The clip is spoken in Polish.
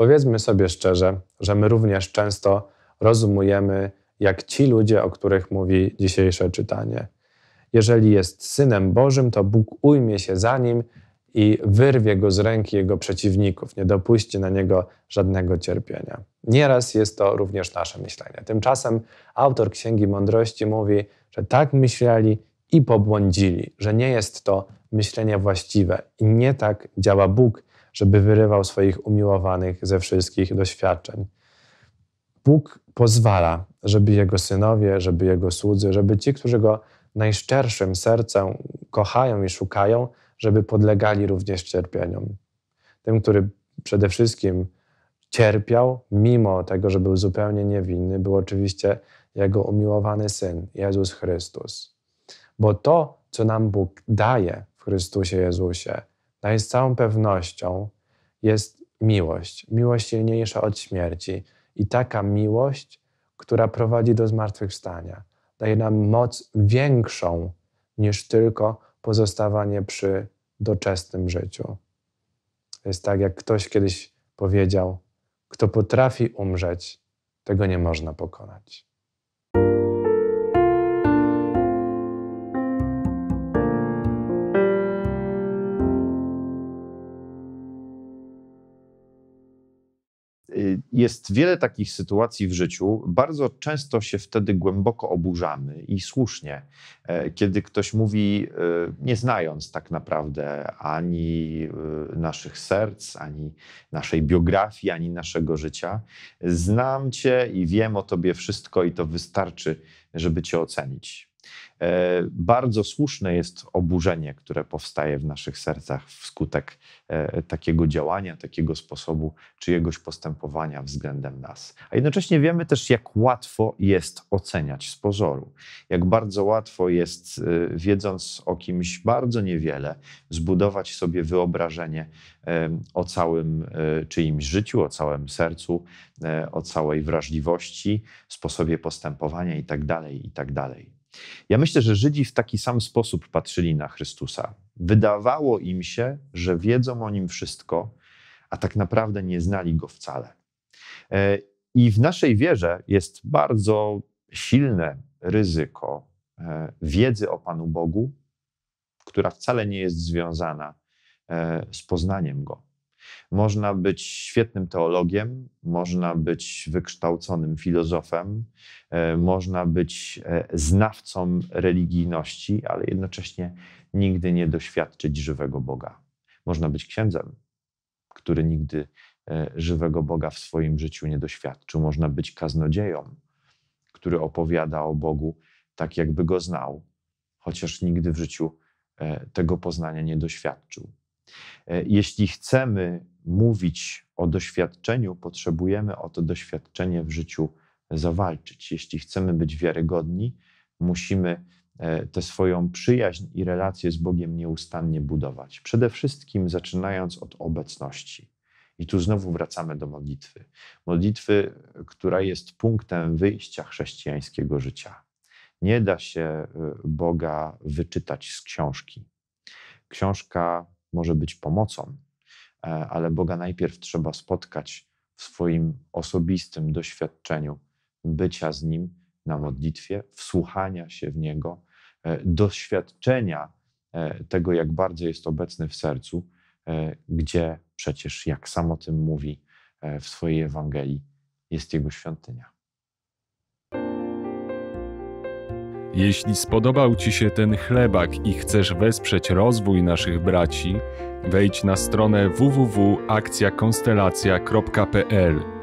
Powiedzmy sobie szczerze, że my również często rozumujemy, jak ci ludzie, o których mówi dzisiejsze czytanie. Jeżeli jest synem Bożym, to Bóg ujmie się za nim i wyrwie go z ręki jego przeciwników, nie dopuści na niego żadnego cierpienia. Nieraz jest to również nasze myślenie. Tymczasem autor Księgi Mądrości mówi, że tak myśleli i pobłądzili, że nie jest to myślenie właściwe i nie tak działa Bóg żeby wyrywał swoich umiłowanych ze wszystkich doświadczeń. Bóg pozwala, żeby Jego synowie, żeby Jego słudzy, żeby ci, którzy Go najszczerszym sercem kochają i szukają, żeby podlegali również cierpieniom. Tym, który przede wszystkim cierpiał, mimo tego, że był zupełnie niewinny, był oczywiście Jego umiłowany Syn, Jezus Chrystus. Bo to, co nam Bóg daje w Chrystusie Jezusie, daje z całą pewnością, jest miłość. Miłość silniejsza od śmierci. I taka miłość, która prowadzi do zmartwychwstania, daje nam moc większą niż tylko pozostawanie przy doczesnym życiu. To jest tak, jak ktoś kiedyś powiedział: Kto potrafi umrzeć, tego nie można pokonać. Jest wiele takich sytuacji w życiu. Bardzo często się wtedy głęboko oburzamy i słusznie, e, kiedy ktoś mówi, e, nie znając tak naprawdę ani e, naszych serc, ani naszej biografii, ani naszego życia, znam Cię i wiem o Tobie wszystko i to wystarczy, żeby Cię ocenić. E, bardzo słuszne jest oburzenie, które powstaje w naszych sercach wskutek e, takiego działania, takiego sposobu czyjegoś postępowania względem nas. A jednocześnie wiemy też, jak łatwo jest oceniać z pozoru, jak bardzo łatwo jest, e, wiedząc o kimś bardzo niewiele, zbudować sobie wyobrażenie o całym czyimś życiu, o całym sercu, o całej wrażliwości, sposobie postępowania itd. Tak itd. Tak ja myślę, że Żydzi w taki sam sposób patrzyli na Chrystusa. Wydawało im się, że wiedzą o nim wszystko, a tak naprawdę nie znali go wcale. E, I w naszej wierze jest bardzo silne ryzyko e, wiedzy o Panu Bogu, która wcale nie jest związana e, z poznaniem go. Można być świetnym teologiem, można być wykształconym filozofem, e, można być e, znawcą religijności, ale jednocześnie nigdy nie doświadczyć żywego Boga. Można być księdzem, który nigdy e, żywego Boga w swoim życiu nie doświadczył. Można być kaznodzieją, który opowiada o Bogu tak, jakby go znał, chociaż nigdy w życiu tego poznania nie doświadczył. E, jeśli chcemy mówić o doświadczeniu, potrzebujemy o to doświadczenie w życiu zawalczyć. Jeśli chcemy być wiarygodni, musimy e, tę swoją przyjaźń i relację z Bogiem nieustannie budować. Przede wszystkim zaczynając od obecności. I tu znowu wracamy do modlitwy. Modlitwy, która jest punktem wyjścia chrześcijańskiego życia. Nie da się e, Boga wyczytać z książki. Książka może być pomocą, e, ale Boga najpierw trzeba spotkać w swoim osobistym doświadczeniu bycia z Nim na modlitwie, wsłuchania się w Niego, e, doświadczenia e, tego, jak bardzo jest obecny w sercu, gdzie przecież, jak sam o tym mówi w swojej Ewangelii, jest Jego świątynia. Jeśli spodobał Ci się ten chlebak i chcesz wesprzeć rozwój naszych braci, wejdź na stronę www.akcjakonstelacja.pl